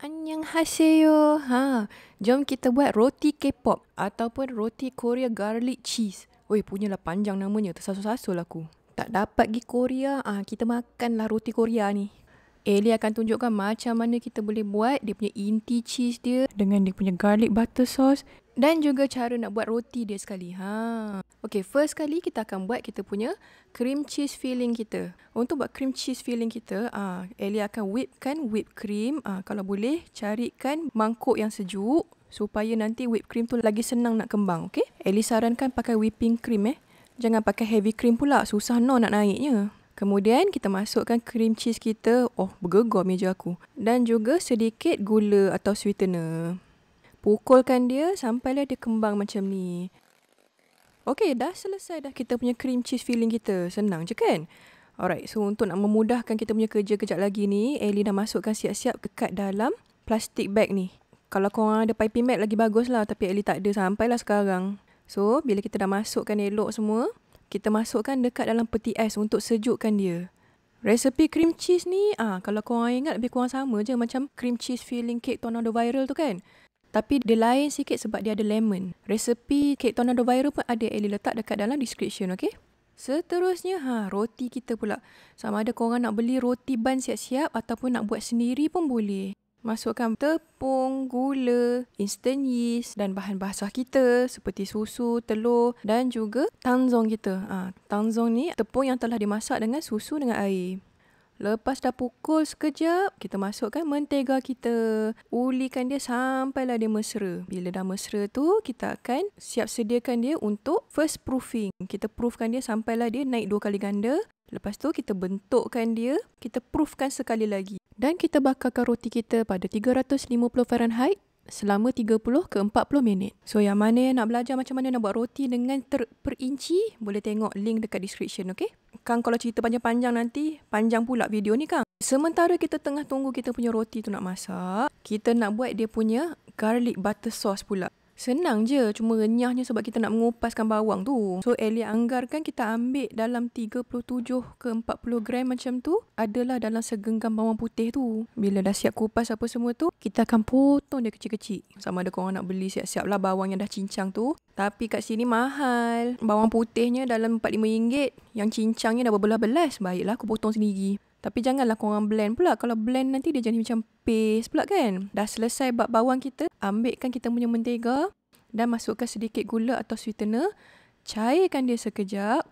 Anyang haseyo. Ha, jom kita buat roti K-pop ataupun roti Korea garlic cheese. Weh, punyalah panjang namanya. Tersasul-sasul aku. Tak dapat pergi Korea, ah ha, kita makanlah roti Korea ni. Ellie akan tunjukkan macam mana kita boleh buat dia punya inti cheese dia dengan dia punya garlic butter sauce dan juga cara nak buat roti dia sekali. Ha. Okay, first kali kita akan buat kita punya cream cheese filling kita. Untuk buat cream cheese filling kita, ah, Elia akan whipkan whipped cream. Ah, kalau boleh, carikan mangkuk yang sejuk supaya nanti whipped cream tu lagi senang nak kembang. Okay? Elia sarankan pakai whipping cream eh. Jangan pakai heavy cream pula. Susah no nak naiknya. Kemudian kita masukkan cream cheese kita. Oh, bergegor meja aku. Dan juga sedikit gula atau sweetener. Pukulkan dia sampailah dia kembang macam ni. Okey, dah selesai dah kita punya cream cheese filling kita. Senang je kan? Alright, so untuk nak memudahkan kita punya kerja kejap lagi ni, Ellie dah masukkan siap-siap kekat dalam plastik bag ni. Kalau korang ada piping bag lagi bagus lah, tapi Ellie tak ada sampai lah sekarang. So, bila kita dah masukkan elok semua, kita masukkan dekat dalam peti es untuk sejukkan dia. Resepi cream cheese ni, ah kalau korang ingat lebih kurang sama je macam cream cheese filling cake tuan ada viral tu kan? Tapi dia lain sikit sebab dia ada lemon. Resepi kek tornado viral pun ada Ellie letak dekat dalam description, okay? Seterusnya, ha, roti kita pula. Sama ada korang nak beli roti ban siap-siap ataupun nak buat sendiri pun boleh. Masukkan tepung, gula, instant yeast dan bahan basah kita seperti susu, telur dan juga tanzong kita. Ha, tanzong ni tepung yang telah dimasak dengan susu dengan air. Lepas dah pukul sekejap, kita masukkan mentega kita. Ulikan dia sampai lah dia mesra. Bila dah mesra tu, kita akan siap sediakan dia untuk first proofing. Kita proofkan dia sampai lah dia naik dua kali ganda. Lepas tu kita bentukkan dia, kita proofkan sekali lagi. Dan kita bakarkan roti kita pada 350 Fahrenheit selama 30 ke 40 minit. So yang mana yang nak belajar macam mana nak buat roti dengan terperinci, boleh tengok link dekat description, okay? Kang kalau cerita panjang-panjang nanti, panjang pula video ni Kang. Sementara kita tengah tunggu kita punya roti tu nak masak, kita nak buat dia punya garlic butter sauce pula. Senang je cuma renyahnya sebab kita nak mengupaskan bawang tu. So Elia anggarkan kita ambil dalam 37 ke 40 gram macam tu adalah dalam segenggam bawang putih tu. Bila dah siap kupas apa semua tu, kita akan potong dia kecil-kecil. Sama ada korang nak beli siap-siap lah bawang yang dah cincang tu. Tapi kat sini mahal. Bawang putihnya dalam RM4-5. Yang cincangnya dah berbelah-belas. Baiklah aku potong sendiri. Tapi janganlah korang blend pula. Kalau blend nanti dia jadi macam paste pula kan. Dah selesai bab bawang kita, ambilkan kita punya mentega dan masukkan sedikit gula atau sweetener. Cairkan dia sekejap.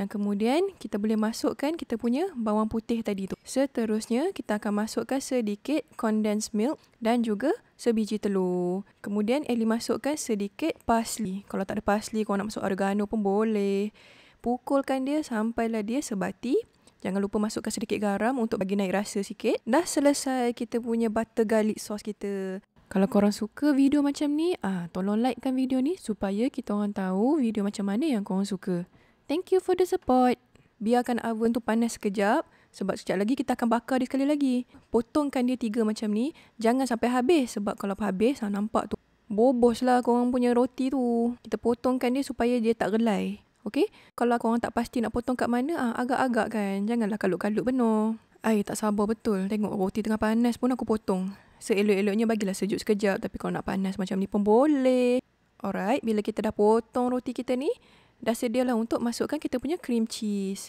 Dan kemudian kita boleh masukkan kita punya bawang putih tadi tu. Seterusnya kita akan masukkan sedikit condensed milk dan juga sebiji telur. Kemudian Ellie eh, masukkan sedikit parsley. Kalau tak ada parsley, kau nak masuk oregano pun boleh. Pukulkan dia sampailah dia sebati Jangan lupa masukkan sedikit garam untuk bagi naik rasa sikit. Dah selesai kita punya butter garlic sauce kita. Kalau korang suka video macam ni, ah tolong likekan video ni supaya kita orang tahu video macam mana yang korang suka. Thank you for the support. Biarkan oven tu panas sekejap sebab sekejap lagi kita akan bakar dia sekali lagi. Potongkan dia tiga macam ni. Jangan sampai habis sebab kalau habis ah, nampak tu boboslah korang punya roti tu. Kita potongkan dia supaya dia tak gelai. Okay, Kalau korang tak pasti nak potong kat mana, ah, agak-agak kan. Janganlah kalut-kalut benar. Ai tak sabar betul. Tengok roti tengah panas pun aku potong. Seelok-eloknya bagilah sejuk sekejap. Tapi kalau nak panas macam ni pun boleh. Alright, bila kita dah potong roti kita ni, dah sedialah untuk masukkan kita punya cream cheese.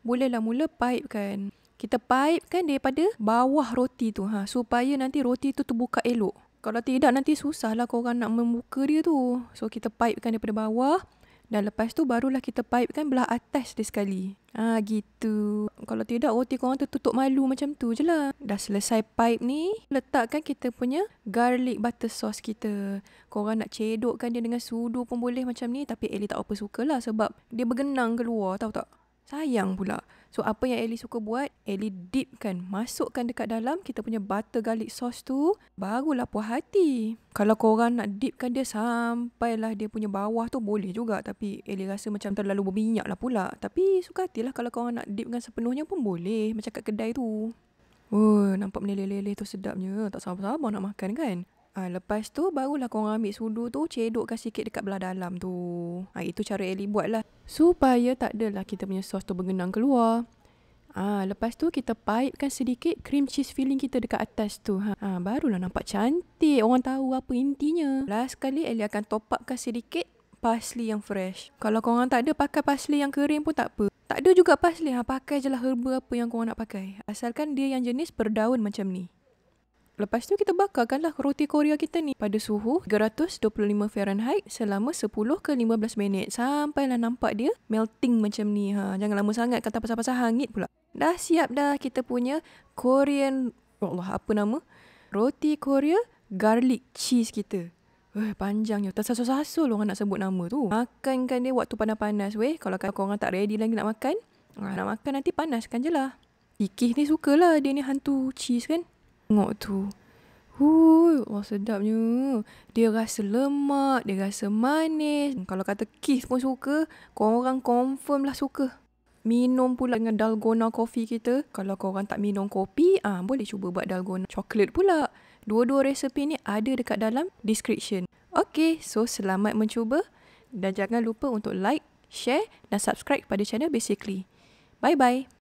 Bolehlah mula pipe kan? Kita pipe pipekan daripada bawah roti tu. Ha, supaya nanti roti tu terbuka elok. Kalau tidak nanti susahlah kau korang nak membuka dia tu. So kita pipe pipekan daripada bawah. Dan lepas tu barulah kita pipe kan belah atas dia sekali. Ah ha, gitu. Kalau tidak roti korang tu tutup malu macam tu je lah. Dah selesai pipe ni, letakkan kita punya garlic butter sauce kita. Korang nak cedokkan dia dengan sudu pun boleh macam ni. Tapi Ellie tak apa suka lah sebab dia bergenang keluar tau tak. Sayang pula. So apa yang Ellie suka buat, Ellie dipkan, masukkan dekat dalam kita punya butter garlic sauce tu, barulah puas hati. Kalau korang nak dipkan dia sampai lah dia punya bawah tu boleh juga. Tapi Ellie rasa macam terlalu berminyak lah pula. Tapi suka hatilah kalau korang nak dipkan sepenuhnya pun boleh macam kat kedai tu. Oh, nampak meleleh-leleh tu sedapnya. Tak sabar-sabar nak makan kan? Ha, lepas tu barulah korang ambil sudu tu cedokkan sikit dekat belah dalam tu. Ha, itu cara Eli buat lah. Supaya tak adalah kita punya sos tu bergenang keluar. Ah, ha, lepas tu kita pipekan sedikit cream cheese filling kita dekat atas tu. Ha, ha barulah nampak cantik. Orang tahu apa intinya. Last kali Eli akan top upkan sedikit parsley yang fresh. Kalau korang tak ada pakai parsley yang kering pun tak apa. Tak ada juga parsley. Ha, pakai je lah herba apa yang korang nak pakai. Asalkan dia yang jenis berdaun macam ni. Lepas tu kita lah roti Korea kita ni pada suhu 325 Fahrenheit selama 10 ke 15 minit. Sampailah nampak dia melting macam ni. Ha, jangan lama sangat kata pasal-pasal hangit pula. Dah siap dah kita punya Korean... Allah, apa nama? Roti Korea garlic cheese kita. Eh, panjangnya. Tersasul-sasul orang nak sebut nama tu. Makankan dia waktu panas-panas weh. Kalau kata orang tak ready lagi nak makan. Ha, nak makan nanti panaskan je lah. Ikih ni sukalah dia ni hantu cheese kan tengok tu. Huh, wah sedapnya. Dia rasa lemak, dia rasa manis. Kalau kata kiss pun suka, orang confirm lah suka. Minum pula dengan dalgona coffee kita. Kalau kau orang tak minum kopi, ah ha, boleh cuba buat dalgona coklat pula. Dua-dua resepi ni ada dekat dalam description. Okay, so selamat mencuba. Dan jangan lupa untuk like, share dan subscribe pada channel Basically. Bye-bye.